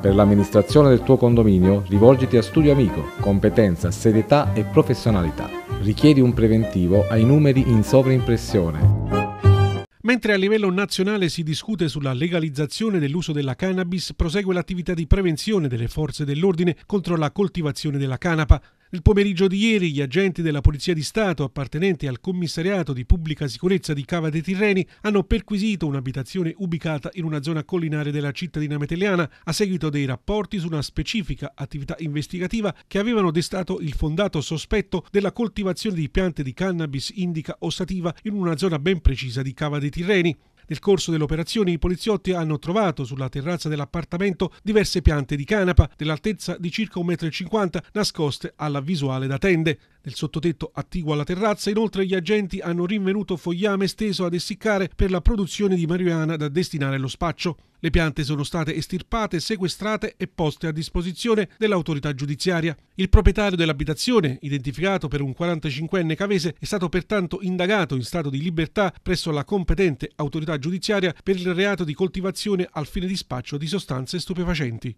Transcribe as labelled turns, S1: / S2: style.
S1: Per l'amministrazione del tuo condominio rivolgiti a Studio Amico, competenza, serietà e professionalità. Richiedi un preventivo ai numeri in sovraimpressione
S2: Mentre a livello nazionale si discute sulla legalizzazione dell'uso della cannabis, prosegue l'attività di prevenzione delle forze dell'ordine contro la coltivazione della canapa. Nel pomeriggio di ieri gli agenti della Polizia di Stato appartenenti al commissariato di pubblica sicurezza di Cava dei Tirreni hanno perquisito un'abitazione ubicata in una zona collinare della cittadina metelliana a seguito dei rapporti su una specifica attività investigativa che avevano destato il fondato sospetto della coltivazione di piante di cannabis indica ossativa in una zona ben precisa di Cava dei Tirreni. Nel corso delle operazioni i poliziotti hanno trovato sulla terrazza dell'appartamento diverse piante di canapa dell'altezza di circa 1,50 m nascoste alla visuale da tende. Nel sottotetto attiguo alla terrazza, inoltre, gli agenti hanno rinvenuto fogliame steso ad essiccare per la produzione di marijuana da destinare allo spaccio. Le piante sono state estirpate, sequestrate e poste a disposizione dell'autorità giudiziaria. Il proprietario dell'abitazione, identificato per un 45enne cavese, è stato pertanto indagato in stato di libertà presso la competente autorità giudiziaria per il reato di coltivazione al fine di spaccio di sostanze stupefacenti.